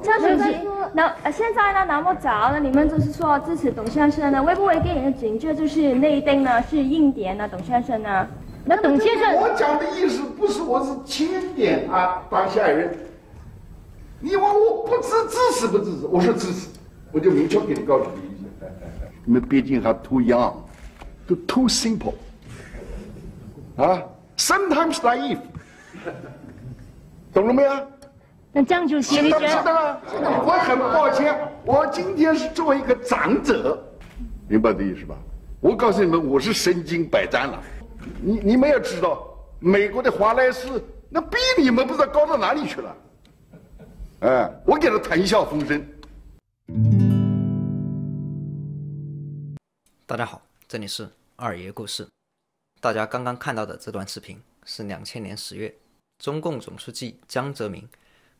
就是说，那现在呢，那么早呢，你们就是说支持董先生呢？会不会电影觉就是内定呢？是应点呢？董先生呢？那董先生，我讲的意思不是我是钦点啊，当下一任。因为我不知支持不支持，我说支持，我就明确给你告诉你一句：你们毕竟还 too young，都 too simple，啊，sometimes naive，懂了没有？那江就席，知道啊？知道。我很抱歉，我今天是作为一个长者，明白这意思吧？我告诉你们，我是身经百战了。你你们要知道，美国的华莱士那比你们不知道高到哪里去了。哎，我给他谈笑风生。大家好，这里是二爷故事。大家刚刚看到的这段视频是两千年十月，中共总书记江泽民。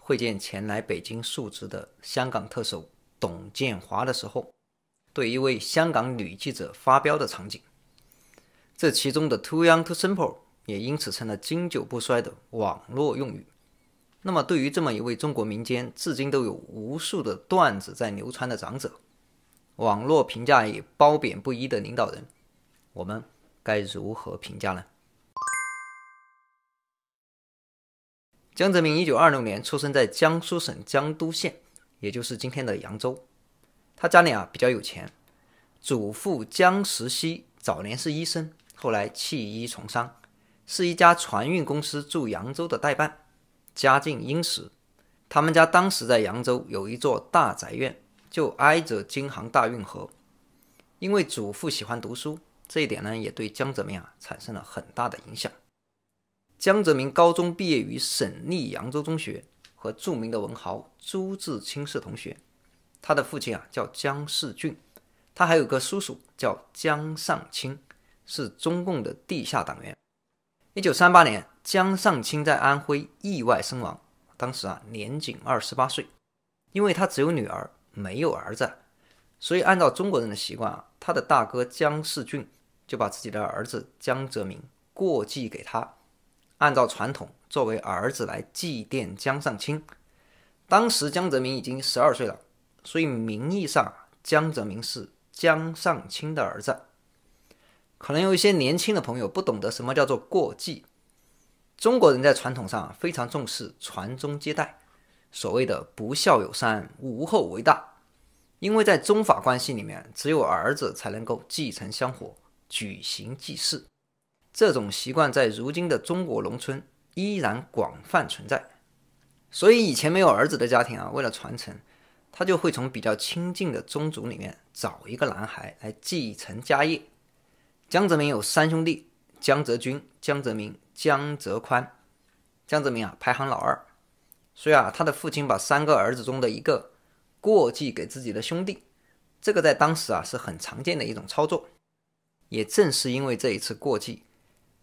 会见前来北京述职的香港特首董建华的时候，对一位香港女记者发飙的场景，这其中的 “too young too simple” 也因此成了经久不衰的网络用语。那么，对于这么一位中国民间至今都有无数的段子在流传的长者，网络评价也褒贬不一的领导人，我们该如何评价呢？江泽民一九二六年出生在江苏省江都县，也就是今天的扬州。他家里啊比较有钱，祖父江时希早年是医生，后来弃医从商，是一家船运公司驻扬州的代办，家境殷实。他们家当时在扬州有一座大宅院，就挨着京杭大运河。因为祖父喜欢读书，这一点呢也对江泽民啊产生了很大的影响。江泽民高中毕业于省立扬州中学，和著名的文豪朱自清是同学。他的父亲啊叫江世俊，他还有个叔叔叫江上清，是中共的地下党员。一九三八年，江上清在安徽意外身亡，当时啊年仅二十八岁。因为他只有女儿没有儿子，所以按照中国人的习惯啊，他的大哥江世俊就把自己的儿子江泽民过继给他。按照传统，作为儿子来祭奠江上清。当时江泽民已经十二岁了，所以名义上江泽民是江上清的儿子。可能有一些年轻的朋友不懂得什么叫做过继。中国人在传统上非常重视传宗接代，所谓的“不孝有三，无后为大”，因为在宗法关系里面，只有儿子才能够继承香火，举行祭祀。这种习惯在如今的中国农村依然广泛存在，所以以前没有儿子的家庭啊，为了传承，他就会从比较亲近的宗族里面找一个男孩来继承家业。江泽民有三兄弟：江泽军、江泽民、江泽宽。江泽民啊，排行老二，所以啊，他的父亲把三个儿子中的一个过继给自己的兄弟，这个在当时啊是很常见的一种操作。也正是因为这一次过继。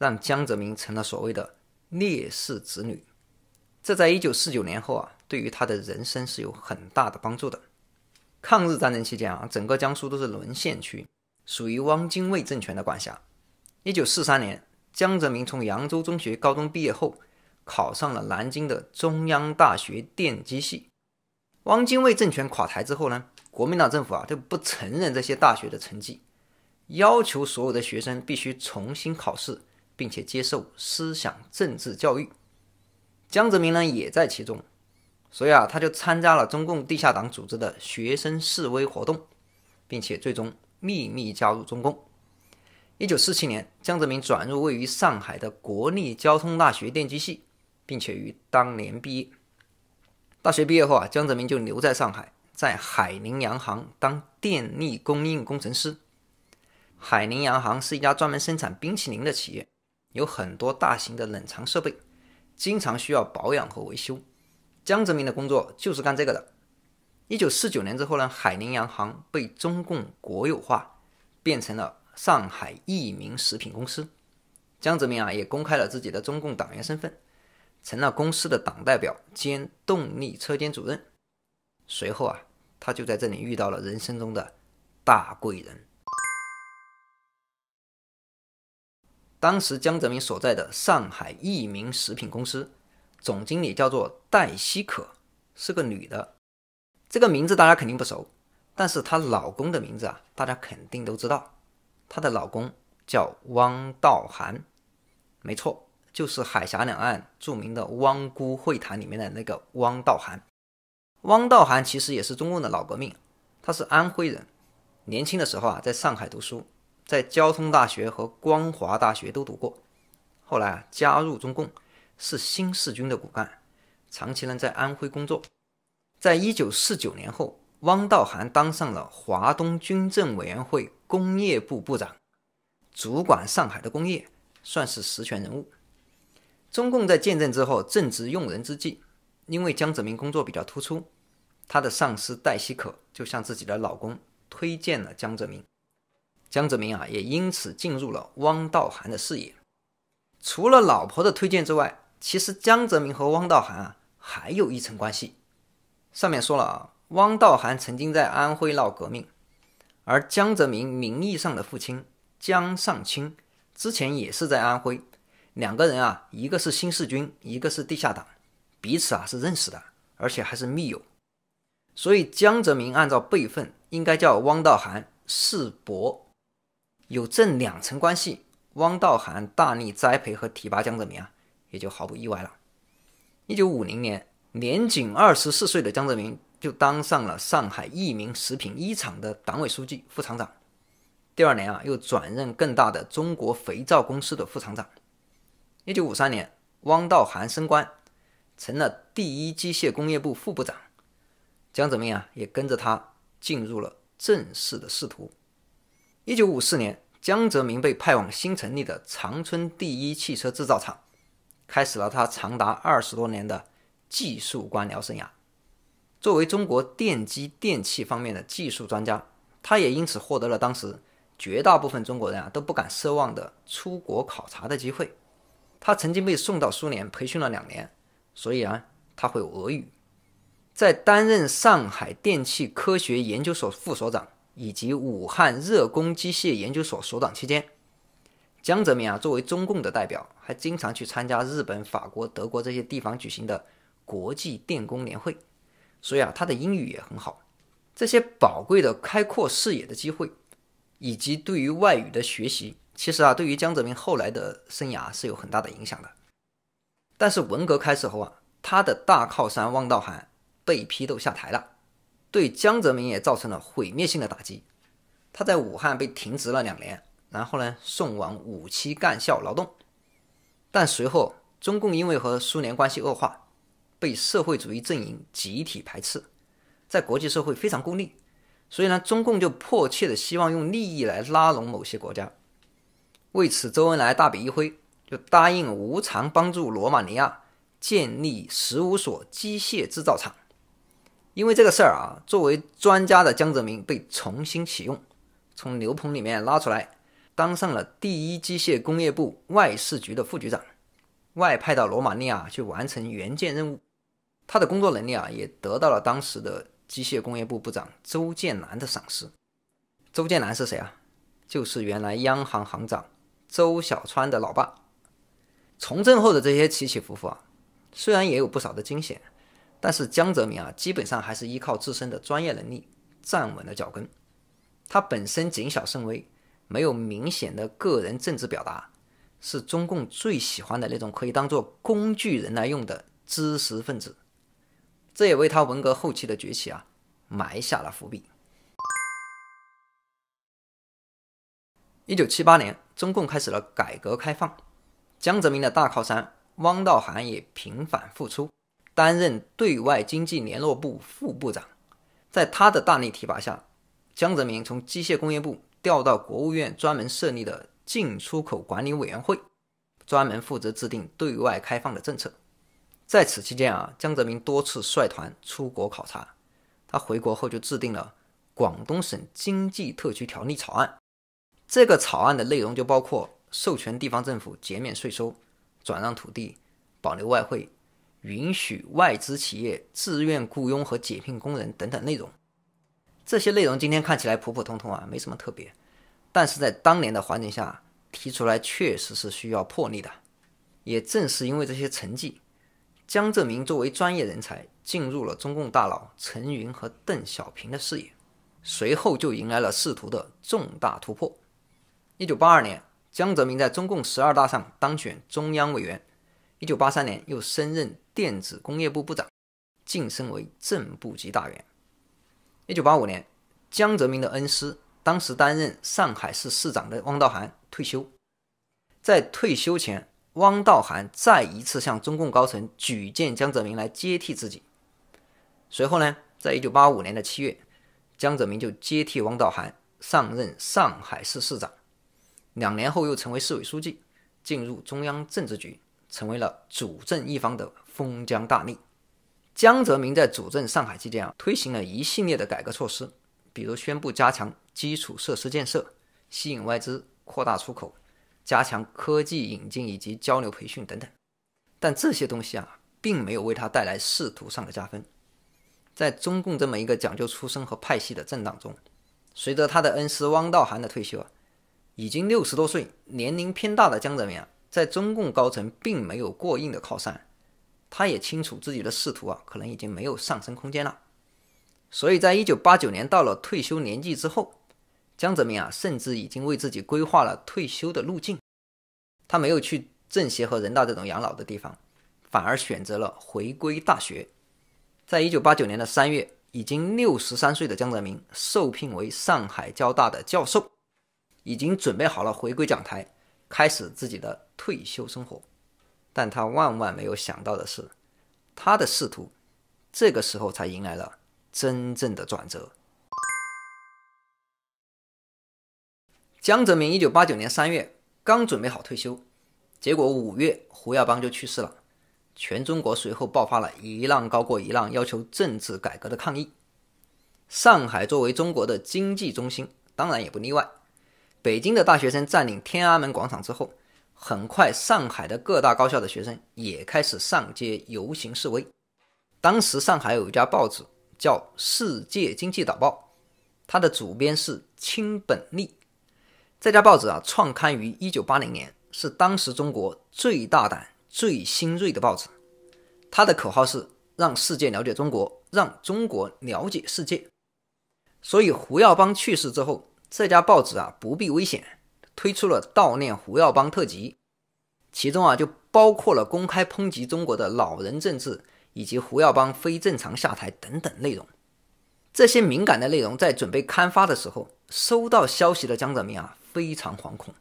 让江泽民成了所谓的烈士子女，这在一九四九年后啊，对于他的人生是有很大的帮助的。抗日战争期间啊，整个江苏都是沦陷区，属于汪精卫政权的管辖。一九四三年，江泽民从扬州中学高中毕业后，考上了南京的中央大学电机系。汪精卫政权垮台之后呢，国民党政府啊就不承认这些大学的成绩，要求所有的学生必须重新考试。并且接受思想政治教育，江泽民呢也在其中，所以啊，他就参加了中共地下党组织的学生示威活动，并且最终秘密加入中共。一九四七年，江泽民转入位于上海的国立交通大学电机系，并且于当年毕业。大学毕业后啊，江泽民就留在上海，在海宁洋行当电力供应工程师。海宁洋行是一家专门生产冰淇淋的企业。有很多大型的冷藏设备，经常需要保养和维修。江泽民的工作就是干这个的。一九四九年之后呢，海宁洋行被中共国有化，变成了上海益民食品公司。江泽民啊，也公开了自己的中共党员身份，成了公司的党代表兼动力车间主任。随后啊，他就在这里遇到了人生中的大贵人。当时江泽民所在的上海益民食品公司总经理叫做戴西可，是个女的。这个名字大家肯定不熟，但是她老公的名字啊，大家肯定都知道。她的老公叫汪道涵，没错，就是海峡两岸著名的汪辜会谈里面的那个汪道涵。汪道涵其实也是中共的老革命，他是安徽人，年轻的时候啊，在上海读书。在交通大学和光华大学都读过，后来啊加入中共，是新四军的骨干，长期呢在安徽工作。在一九四九年后，汪道涵当上了华东军政委员会工业部部长，主管上海的工业，算是实权人物。中共在建政之后正值用人之际，因为江泽民工作比较突出，他的上司戴希可就向自己的老公推荐了江泽民。江泽民啊，也因此进入了汪道涵的视野。除了老婆的推荐之外，其实江泽民和汪道涵啊，还有一层关系。上面说了啊，汪道涵曾经在安徽闹革命，而江泽民名义上的父亲江上清之前也是在安徽，两个人啊，一个是新四军，一个是地下党，彼此啊是认识的，而且还是密友。所以江泽民按照辈分应该叫汪道涵世伯。有这两层关系，汪道涵大力栽培和提拔江泽民啊，也就毫不意外了。一九五零年，年仅二十四岁的江泽民就当上了上海益民食品一厂的党委书记、副厂长。第二年啊，又转任更大的中国肥皂公司的副厂长。一九五三年，汪道涵升官，成了第一机械工业部副部长，江泽民啊，也跟着他进入了正式的仕途。一九五四年，江泽民被派往新成立的长春第一汽车制造厂，开始了他长达二十多年的技术官僚生涯。作为中国电机电器方面的技术专家，他也因此获得了当时绝大部分中国人啊都不敢奢望的出国考察的机会。他曾经被送到苏联培训了两年，所以啊他会俄语。在担任上海电气科学研究所副所长。以及武汉热工机械研究所所长期间，江泽民啊作为中共的代表，还经常去参加日本、法国、德国这些地方举行的国际电工年会，所以啊他的英语也很好。这些宝贵的开阔视野的机会，以及对于外语的学习，其实啊对于江泽民后来的生涯是有很大的影响的。但是文革开始后啊，他的大靠山汪道涵被批斗下台了。对江泽民也造成了毁灭性的打击，他在武汉被停职了两年，然后呢送往五七干校劳动。但随后，中共因为和苏联关系恶化，被社会主义阵营集体排斥，在国际社会非常孤立。所以呢，中共就迫切的希望用利益来拉拢某些国家。为此，周恩来大笔一挥，就答应无偿帮助罗马尼亚建立十五所机械制造厂。因为这个事儿啊，作为专家的江泽民被重新启用，从牛棚里面拉出来，当上了第一机械工业部外事局的副局长，外派到罗马尼亚去完成援建任务。他的工作能力啊，也得到了当时的机械工业部部长周建南的赏识。周建南是谁啊？就是原来央行行长周小川的老爸。从政后的这些起起伏伏啊，虽然也有不少的惊险。但是江泽民啊，基本上还是依靠自身的专业能力站稳了脚跟。他本身谨小慎微，没有明显的个人政治表达，是中共最喜欢的那种可以当做工具人来用的知识分子。这也为他文革后期的崛起啊埋下了伏笔。一九七八年，中共开始了改革开放，江泽民的大靠山汪道涵也频繁复出。担任对外经济联络部副部长，在他的大力提拔下，江泽民从机械工业部调到国务院专门设立的进出口管理委员会，专门负责制定对外开放的政策。在此期间啊，江泽民多次率团出国考察，他回国后就制定了广东省经济特区条例草案。这个草案的内容就包括授权地方政府减免税收、转让土地、保留外汇。允许外资企业自愿雇佣和解聘工人等等内容，这些内容今天看起来普普通通啊，没什么特别。但是在当年的环境下提出来，确实是需要魄力的。也正是因为这些成绩，江泽民作为专业人才进入了中共大佬陈云和邓小平的视野，随后就迎来了仕途的重大突破。一九八二年，江泽民在中共十二大上当选中央委员。一九八三年，又升任电子工业部部长，晋升为正部级大员。一九八五年，江泽民的恩师、当时担任上海市市长的汪道涵退休。在退休前，汪道涵再一次向中共高层举荐江泽民来接替自己。随后呢，在一九八五年的七月，江泽民就接替汪道涵上任上海市市长。两年后，又成为市委书记，进入中央政治局。成为了主政一方的封疆大吏。江泽民在主政上海期间啊，推行了一系列的改革措施，比如宣布加强基础设施建设、吸引外资、扩大出口、加强科技引进以及交流培训等等。但这些东西啊，并没有为他带来仕途上的加分。在中共这么一个讲究出身和派系的政党中，随着他的恩师汪道涵的退休，啊，已经六十多岁、年龄偏大的江泽民啊。在中共高层并没有过硬的靠山，他也清楚自己的仕途啊，可能已经没有上升空间了。所以在一九八九年到了退休年纪之后，江泽民啊，甚至已经为自己规划了退休的路径。他没有去政协和人大这种养老的地方，反而选择了回归大学。在一九八九年的三月，已经六十三岁的江泽民受聘为上海交大的教授，已经准备好了回归讲台，开始自己的。退休生活，但他万万没有想到的是，他的仕途这个时候才迎来了真正的转折。江泽民一九八九年三月刚准备好退休，结果五月胡耀邦就去世了，全中国随后爆发了一浪高过一浪要求政治改革的抗议。上海作为中国的经济中心，当然也不例外。北京的大学生占领天安门广场之后。很快，上海的各大高校的学生也开始上街游行示威。当时，上海有一家报纸叫《世界经济导报》，它的主编是青本立。这家报纸啊，创刊于1980年，是当时中国最大胆、最新锐的报纸。它的口号是“让世界了解中国，让中国了解世界”。所以，胡耀邦去世之后，这家报纸啊，不避危险。推出了悼念胡耀邦特辑，其中啊就包括了公开抨击中国的“老人政治”以及胡耀邦非正常下台等等内容。这些敏感的内容在准备刊发的时候，收到消息的江泽民啊非常惶恐。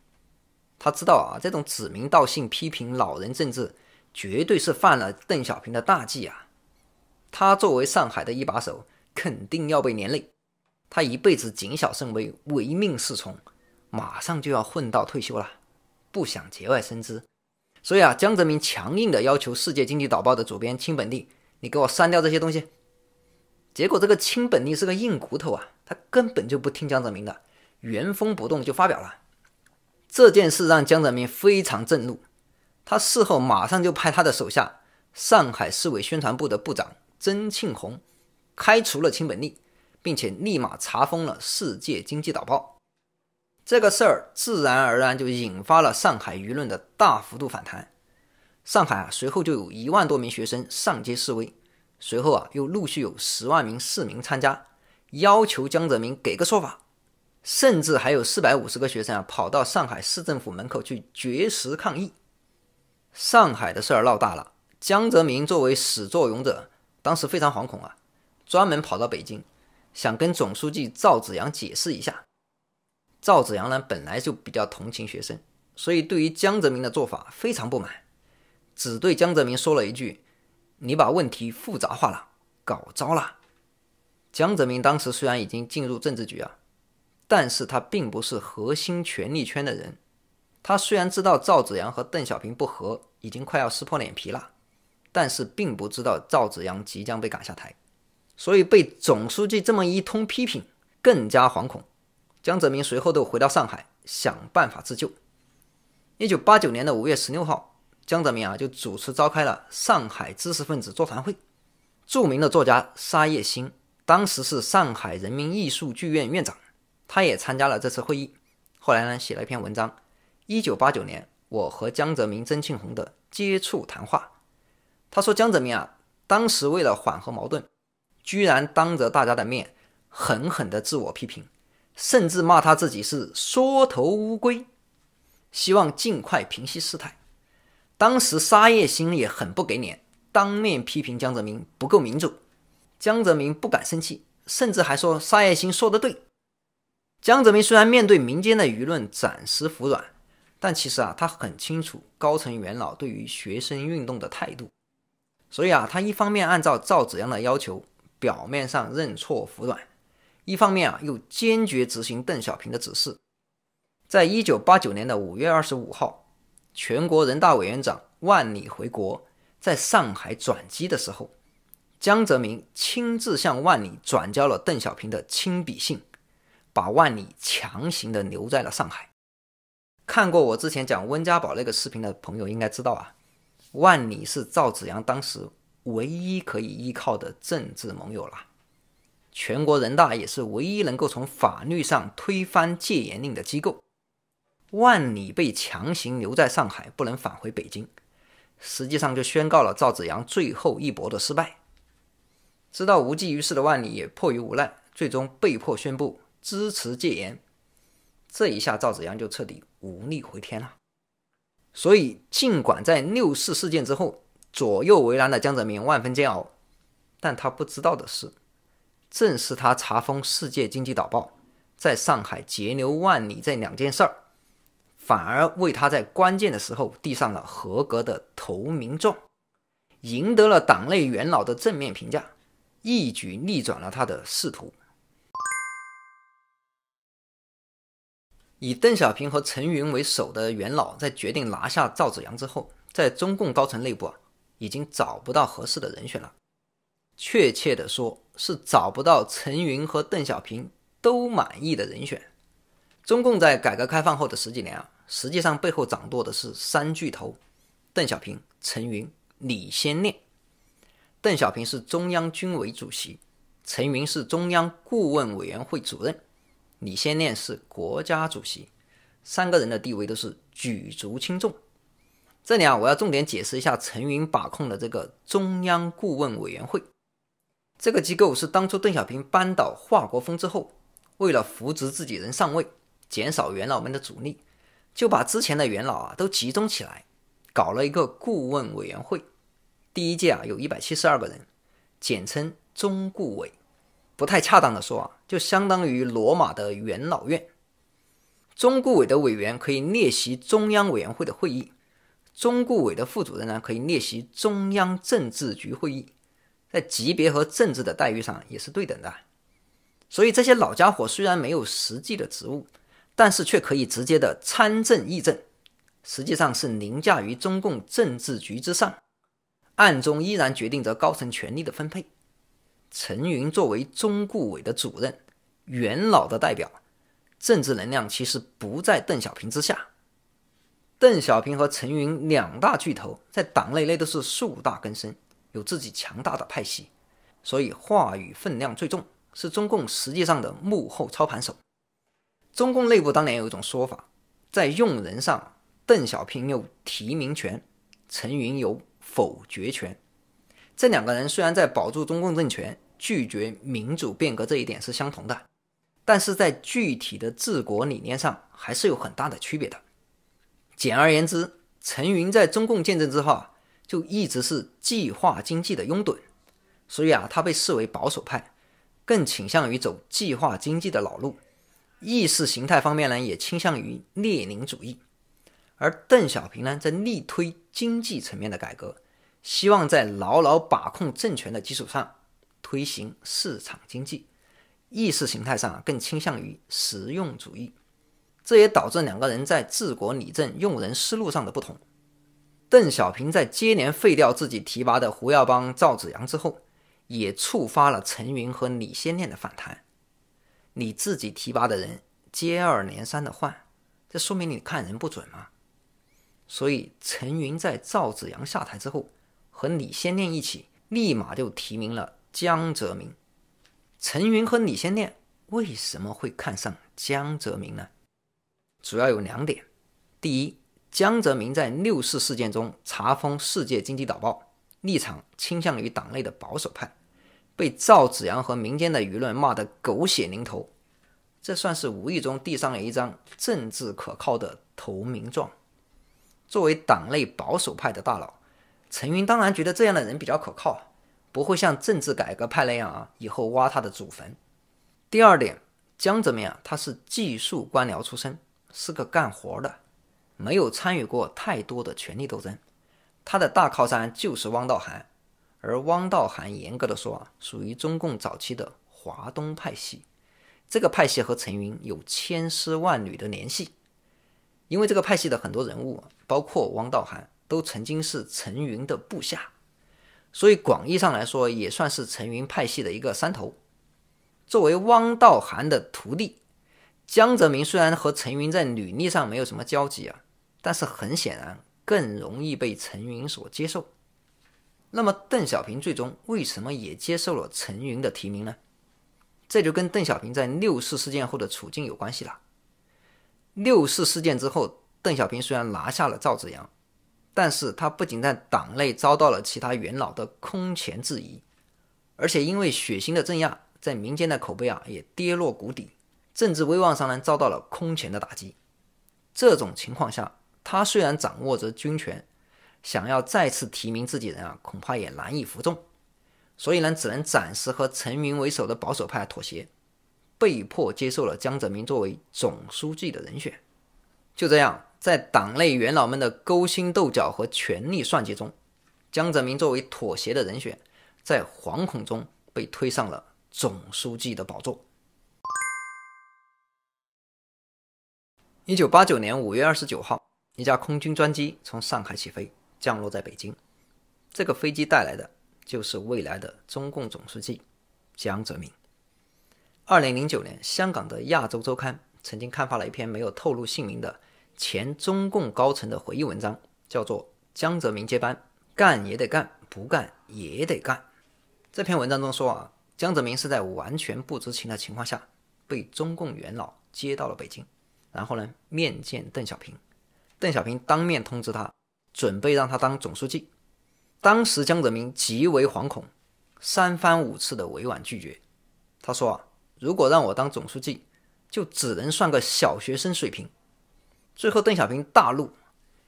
他知道啊这种指名道姓批评“老人政治”，绝对是犯了邓小平的大忌啊。他作为上海的一把手，肯定要被连累。他一辈子谨小慎微，唯命是从。马上就要混到退休了，不想节外生枝，所以啊，江泽民强硬的要求《世界经济导报》的主编亲本利，你给我删掉这些东西。结果这个亲本利是个硬骨头啊，他根本就不听江泽民的，原封不动就发表了。这件事让江泽民非常震怒，他事后马上就派他的手下，上海市委宣传部的部长曾庆红，开除了亲本利，并且立马查封了《世界经济导报》。这个事儿自然而然就引发了上海舆论的大幅度反弹。上海啊，随后就有一万多名学生上街示威，随后啊，又陆续有十万名市民参加，要求江泽民给个说法。甚至还有四百五十个学生啊，跑到上海市政府门口去绝食抗议。上海的事儿闹大了，江泽民作为始作俑者，当时非常惶恐啊，专门跑到北京，想跟总书记赵紫阳解释一下。赵紫阳呢，本来就比较同情学生，所以对于江泽民的做法非常不满，只对江泽民说了一句：“你把问题复杂化了，搞糟了。”江泽民当时虽然已经进入政治局啊，但是他并不是核心权力圈的人。他虽然知道赵紫阳和邓小平不和，已经快要撕破脸皮了，但是并不知道赵紫阳即将被赶下台，所以被总书记这么一通批评，更加惶恐。江泽民随后都回到上海，想办法自救。一九八九年的五月十六号，江泽民啊就主持召开了上海知识分子座谈会。著名的作家沙叶新当时是上海人民艺术剧院院长，他也参加了这次会议。后来呢，写了一篇文章，《一九八九年我和江泽民、曾庆红的接触谈话》。他说，江泽民啊，当时为了缓和矛盾，居然当着大家的面狠狠的自我批评。甚至骂他自己是缩头乌龟，希望尽快平息事态。当时沙叶心也很不给脸，当面批评江泽民不够民主。江泽民不敢生气，甚至还说沙叶心说的对。江泽民虽然面对民间的舆论暂时服软，但其实啊，他很清楚高层元老对于学生运动的态度，所以啊，他一方面按照赵紫阳的要求，表面上认错服软。一方面啊，又坚决执行邓小平的指示。在一九八九年的五月二十五号，全国人大委员长万里回国，在上海转机的时候，江泽民亲自向万里转交了邓小平的亲笔信，把万里强行的留在了上海。看过我之前讲温家宝那个视频的朋友应该知道啊，万里是赵紫阳当时唯一可以依靠的政治盟友了。全国人大也是唯一能够从法律上推翻戒严令的机构。万里被强行留在上海，不能返回北京，实际上就宣告了赵子阳最后一搏的失败。知道无济于事的万里也迫于无奈，最终被迫宣布支持戒严。这一下，赵子阳就彻底无力回天了。所以，尽管在六四事件之后，左右为难的江泽民万分煎熬，但他不知道的是。正是他查封《世界经济导报》在上海截留万里这两件事儿，反而为他在关键的时候递上了合格的投名状，赢得了党内元老的正面评价，一举逆转了他的仕途。以邓小平和陈云为首的元老在决定拿下赵紫阳之后，在中共高层内部啊，已经找不到合适的人选了。确切的说，是找不到陈云和邓小平都满意的人选。中共在改革开放后的十几年啊，实际上背后掌舵的是三巨头：邓小平、陈云、李先念。邓小平是中央军委主席，陈云是中央顾问委员会主任，李先念是国家主席，三个人的地位都是举足轻重。这里啊，我要重点解释一下陈云把控的这个中央顾问委员会。这个机构是当初邓小平扳倒华国锋之后，为了扶植自己人上位，减少元老们的阻力，就把之前的元老啊都集中起来，搞了一个顾问委员会。第一届啊有一百七十二个人，简称中顾委。不太恰当的说啊，就相当于罗马的元老院。中顾委的委员可以列席中央委员会的会议，中顾委的副主任呢可以列席中央政治局会议。在级别和政治的待遇上也是对等的，所以这些老家伙虽然没有实际的职务，但是却可以直接的参政议政，实际上是凌驾于中共政治局之上，暗中依然决定着高层权力的分配。陈云作为中顾委的主任，元老的代表，政治能量其实不在邓小平之下。邓小平和陈云两大巨头在党内那都是树大根深。有自己强大的派系，所以话语分量最重，是中共实际上的幕后操盘手。中共内部当年有一种说法，在用人上，邓小平有提名权，陈云有否决权。这两个人虽然在保住中共政权、拒绝民主变革这一点是相同的，但是在具体的治国理念上还是有很大的区别的。简而言之，陈云在中共建政之后啊。就一直是计划经济的拥趸，所以啊，他被视为保守派，更倾向于走计划经济的老路。意识形态方面呢，也倾向于列宁主义。而邓小平呢，在力推经济层面的改革，希望在牢牢把控政权的基础上推行市场经济。意识形态上更倾向于实用主义，这也导致两个人在治国理政、用人思路上的不同。邓小平在接连废掉自己提拔的胡耀邦、赵紫阳之后，也触发了陈云和李先念的反弹。你自己提拔的人接二连三的换，这说明你看人不准吗？所以，陈云在赵紫阳下台之后，和李先念一起，立马就提名了江泽民。陈云和李先念为什么会看上江泽民呢？主要有两点：第一，江泽民在六四事件中查封《世界经济导报》，立场倾向于党内的保守派，被赵紫阳和民间的舆论骂得狗血淋头，这算是无意中递上了一张政治可靠的投名状。作为党内保守派的大佬，陈云当然觉得这样的人比较可靠，不会像政治改革派那样啊，以后挖他的祖坟。第二点，江泽民啊，他是技术官僚出身，是个干活的。没有参与过太多的权力斗争，他的大靠山就是汪道涵，而汪道涵严格的说啊，属于中共早期的华东派系，这个派系和陈云有千丝万缕的联系，因为这个派系的很多人物，包括汪道涵，都曾经是陈云的部下，所以广义上来说，也算是陈云派系的一个山头。作为汪道涵的徒弟，江泽民虽然和陈云在履历上没有什么交集啊。但是很显然，更容易被陈云所接受。那么，邓小平最终为什么也接受了陈云的提名呢？这就跟邓小平在六四事件后的处境有关系了。六四事件之后，邓小平虽然拿下了赵紫阳，但是他不仅在党内遭到了其他元老的空前质疑，而且因为血腥的镇压，在民间的口碑啊也跌落谷底，政治威望上呢遭到了空前的打击。这种情况下，他虽然掌握着军权，想要再次提名自己人啊，恐怕也难以服众，所以呢，只能暂时和陈云为首的保守派妥协，被迫接受了江泽民作为总书记的人选。就这样，在党内元老们的勾心斗角和权力算计中，江泽民作为妥协的人选，在惶恐中被推上了总书记的宝座。一九八九年五月二十九号。一架空军专机从上海起飞，降落在北京。这个飞机带来的就是未来的中共总书记江泽民。二零零九年，香港的《亚洲周刊》曾经刊发了一篇没有透露姓名的前中共高层的回忆文章，叫做《江泽民接班，干也得干，不干也得干》。这篇文章中说啊，江泽民是在完全不知情的情况下被中共元老接到了北京，然后呢面见邓小平。邓小平当面通知他，准备让他当总书记。当时江泽民极为惶恐，三番五次的委婉拒绝。他说啊，如果让我当总书记，就只能算个小学生水平。最后邓小平大怒：“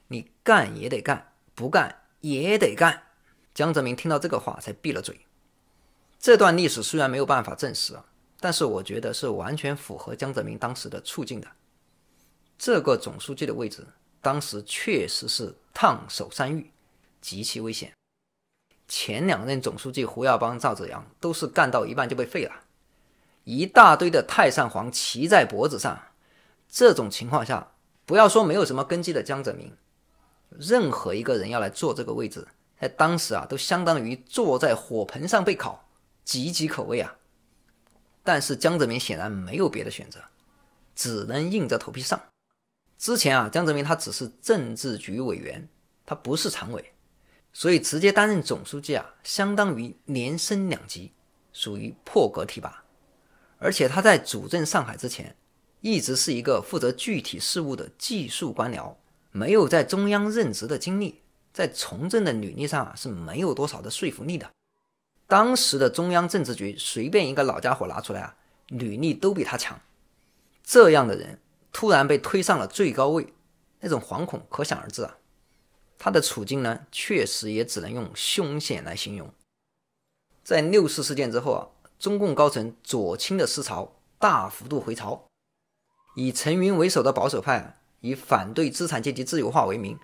你干也得干，不干也得干。”江泽民听到这个话才闭了嘴。这段历史虽然没有办法证实啊，但是我觉得是完全符合江泽民当时的处境的。这个总书记的位置。当时确实是烫手山芋，极其危险。前两任总书记胡耀邦、赵紫阳都是干到一半就被废了，一大堆的太上皇骑在脖子上。这种情况下，不要说没有什么根基的江泽民，任何一个人要来坐这个位置，在当时啊，都相当于坐在火盆上被烤，岌岌可危啊。但是江泽民显然没有别的选择，只能硬着头皮上。之前啊，江泽民他只是政治局委员，他不是常委，所以直接担任总书记啊，相当于连升两级，属于破格提拔。而且他在主政上海之前，一直是一个负责具体事务的技术官僚，没有在中央任职的经历，在从政的履历上啊是没有多少的说服力的。当时的中央政治局随便一个老家伙拿出来啊，履历都比他强，这样的人。突然被推上了最高位，那种惶恐可想而知啊。他的处境呢，确实也只能用凶险来形容。在六四事件之后啊，中共高层左倾的思潮大幅度回潮，以陈云为首的保守派以反对资产阶级自由化为名，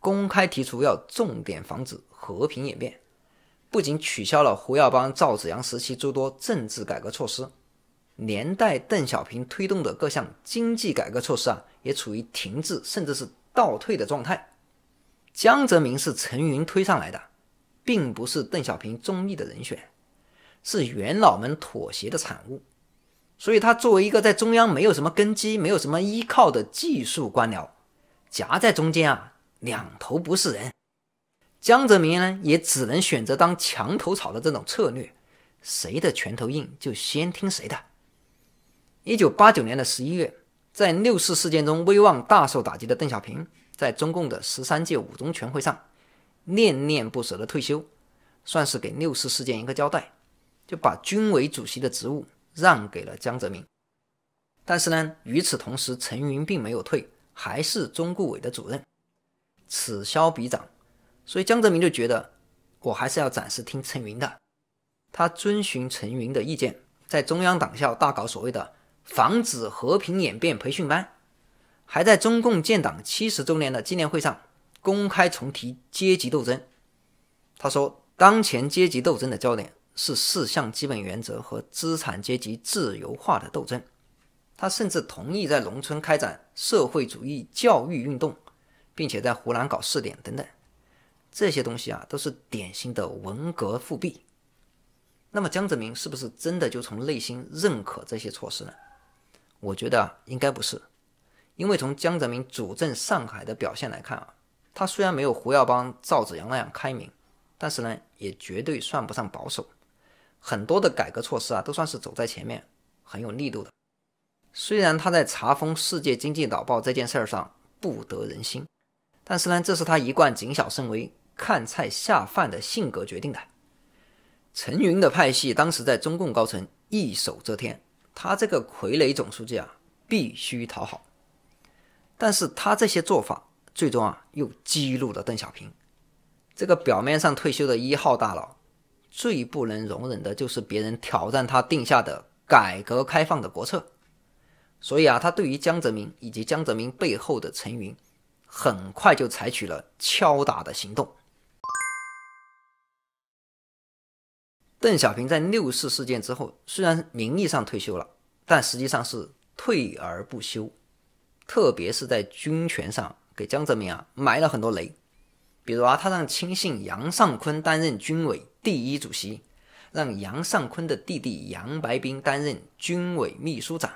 公开提出要重点防止和平演变，不仅取消了胡耀邦、赵紫阳时期诸多政治改革措施。连带邓小平推动的各项经济改革措施啊，也处于停滞甚至是倒退的状态。江泽民是陈云推上来的，并不是邓小平中意的人选，是元老们妥协的产物。所以他作为一个在中央没有什么根基、没有什么依靠的技术官僚，夹在中间啊，两头不是人。江泽民呢，也只能选择当墙头草的这种策略，谁的拳头硬就先听谁的。一九八九年的十一月，在六四事件中威望大受打击的邓小平，在中共的十三届五中全会上，恋恋不舍的退休，算是给六四事件一个交代，就把军委主席的职务让给了江泽民。但是呢，与此同时，陈云并没有退，还是中顾委的主任。此消彼长，所以江泽民就觉得我还是要暂时听陈云的，他遵循陈云的意见，在中央党校大搞所谓的。防止和平演变培训班，还在中共建党七十周年的纪念会上公开重提阶级斗争。他说，当前阶级斗争的焦点是四项基本原则和资产阶级自由化的斗争。他甚至同意在农村开展社会主义教育运动，并且在湖南搞试点等等。这些东西啊，都是典型的文革复辟。那么，江泽民是不是真的就从内心认可这些措施呢？我觉得应该不是，因为从江泽民主政上海的表现来看啊，他虽然没有胡耀邦、赵紫阳那样开明，但是呢，也绝对算不上保守。很多的改革措施啊，都算是走在前面，很有力度的。虽然他在查封《世界经济导报》这件事儿上不得人心，但是呢，这是他一贯谨小慎微、看菜下饭的性格决定的。陈云的派系当时在中共高层一手遮天。他这个傀儡总书记啊，必须讨好，但是他这些做法，最终啊又激怒了邓小平。这个表面上退休的一号大佬，最不能容忍的就是别人挑战他定下的改革开放的国策。所以啊，他对于江泽民以及江泽民背后的陈云，很快就采取了敲打的行动。邓小平在六四事件之后，虽然名义上退休了，但实际上是退而不休，特别是在军权上给江泽民啊埋了很多雷。比如啊，他让亲信杨尚昆担任军委第一主席，让杨尚昆的弟弟杨白冰担任军委秘书长，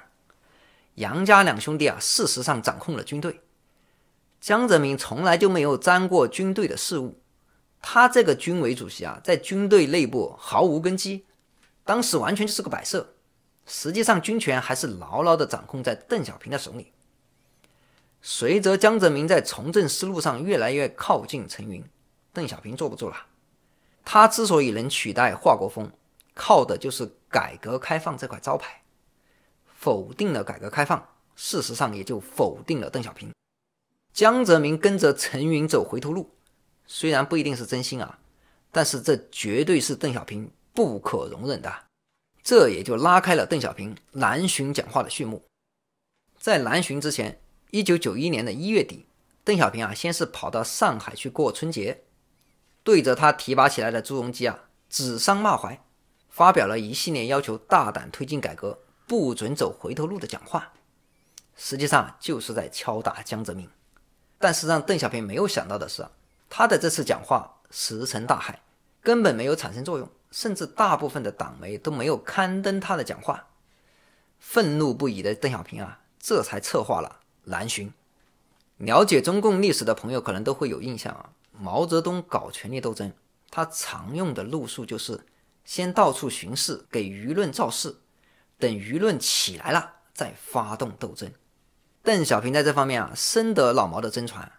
杨家两兄弟啊，事实上掌控了军队。江泽民从来就没有沾过军队的事务。他这个军委主席啊，在军队内部毫无根基，当时完全就是个摆设。实际上，军权还是牢牢的掌控在邓小平的手里。随着江泽民在从政思路上越来越靠近陈云，邓小平坐不住了。他之所以能取代华国锋，靠的就是改革开放这块招牌。否定了改革开放，事实上也就否定了邓小平。江泽民跟着陈云走回头路。虽然不一定是真心啊，但是这绝对是邓小平不可容忍的，这也就拉开了邓小平南巡讲话的序幕。在南巡之前，一九九一年的一月底，邓小平啊先是跑到上海去过春节，对着他提拔起来的朱镕基啊指桑骂槐，发表了一系列要求大胆推进改革、不准走回头路的讲话，实际上就是在敲打江泽民。但是让邓小平没有想到的是。他的这次讲话石沉大海，根本没有产生作用，甚至大部分的党媒都没有刊登他的讲话。愤怒不已的邓小平啊，这才策划了南巡。了解中共历史的朋友可能都会有印象啊，毛泽东搞权力斗争，他常用的路数就是先到处巡视，给舆论造势，等舆论起来了再发动斗争。邓小平在这方面啊，深得老毛的真传。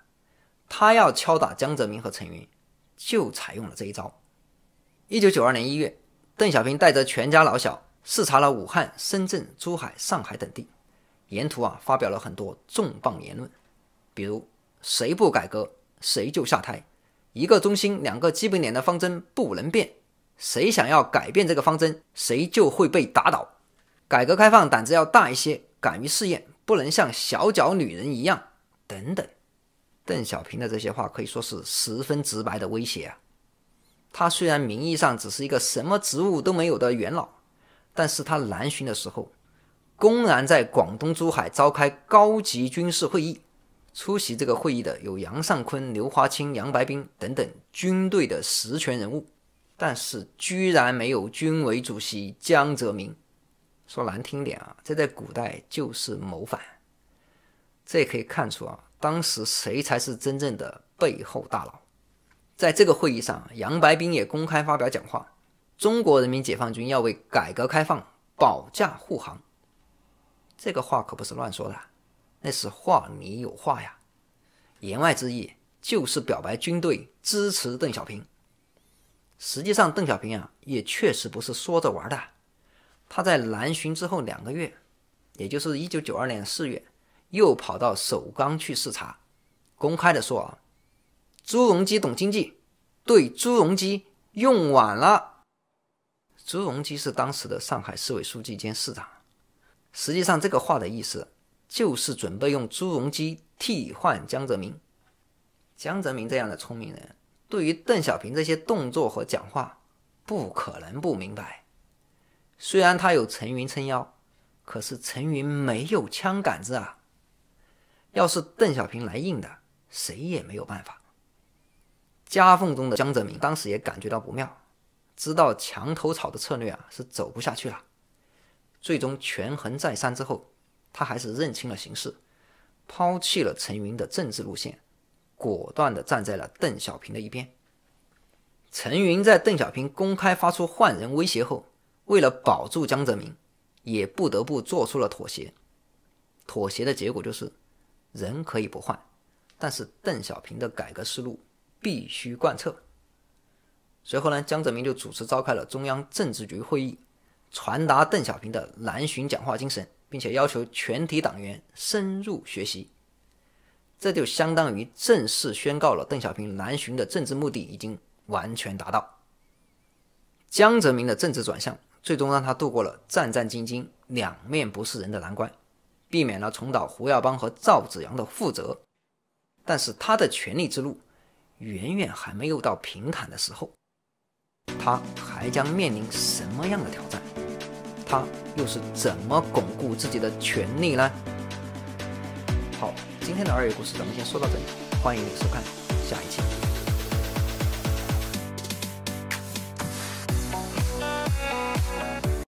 他要敲打江泽民和陈云，就采用了这一招。一九九二年一月，邓小平带着全家老小视察了武汉、深圳、珠海、上海等地，沿途啊发表了很多重磅言论，比如“谁不改革谁就下台”，“一个中心两个基本点”的方针不能变，谁想要改变这个方针，谁就会被打倒。改革开放胆子要大一些，敢于试验，不能像小脚女人一样，等等。邓小平的这些话可以说是十分直白的威胁。啊。他虽然名义上只是一个什么职务都没有的元老，但是他南巡的时候，公然在广东珠海召开高级军事会议，出席这个会议的有杨尚昆、刘华清、杨白冰等等军队的实权人物，但是居然没有军委主席江泽民。说难听点啊，这在古代就是谋反。这也可以看出啊。当时谁才是真正的背后大佬？在这个会议上，杨白冰也公开发表讲话：“中国人民解放军要为改革开放保驾护航。”这个话可不是乱说的，那是话里有话呀。言外之意就是表白军队支持邓小平。实际上，邓小平啊也确实不是说着玩的。他在南巡之后两个月，也就是1992年4月。又跑到首钢去视察，公开的说啊，朱镕基懂经济，对朱镕基用晚了。朱镕基是当时的上海市委书记兼市长，实际上这个话的意思就是准备用朱镕基替换江泽民。江泽民这样的聪明人，对于邓小平这些动作和讲话不可能不明白。虽然他有陈云撑腰，可是陈云没有枪杆子啊。要是邓小平来硬的，谁也没有办法。夹缝中的江泽民当时也感觉到不妙，知道墙头草的策略啊是走不下去了。最终权衡再三之后，他还是认清了形势，抛弃了陈云的政治路线，果断地站在了邓小平的一边。陈云在邓小平公开发出换人威胁后，为了保住江泽民，也不得不做出了妥协。妥协的结果就是。人可以不换，但是邓小平的改革思路必须贯彻。随后呢，江泽民就主持召开了中央政治局会议，传达邓小平的南巡讲话精神，并且要求全体党员深入学习。这就相当于正式宣告了邓小平南巡的政治目的已经完全达到。江泽民的政治转向，最终让他度过了战战兢兢、两面不是人的难关。避免了重蹈胡耀邦和赵子阳的覆辙，但是他的权力之路远远还没有到平坦的时候，他还将面临什么样的挑战？他又是怎么巩固自己的权力呢？好，今天的二月故事咱们先说到这里，欢迎收看下一期。